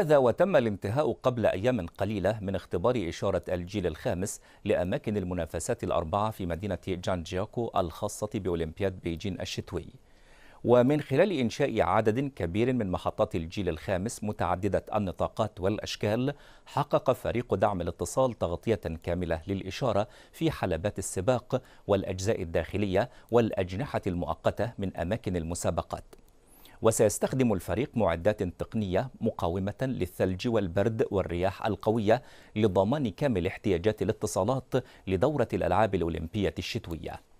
هذا وتم الانتهاء قبل أيام قليلة من اختبار إشارة الجيل الخامس لأماكن المنافسات الأربعة في مدينة جانجياكو الخاصة بأولمبياد بيجين الشتوي ومن خلال إنشاء عدد كبير من محطات الجيل الخامس متعددة النطاقات والأشكال حقق فريق دعم الاتصال تغطية كاملة للإشارة في حلبات السباق والأجزاء الداخلية والأجنحة المؤقتة من أماكن المسابقات وسيستخدم الفريق معدات تقنية مقاومة للثلج والبرد والرياح القوية لضمان كامل احتياجات الاتصالات لدورة الألعاب الأولمبية الشتوية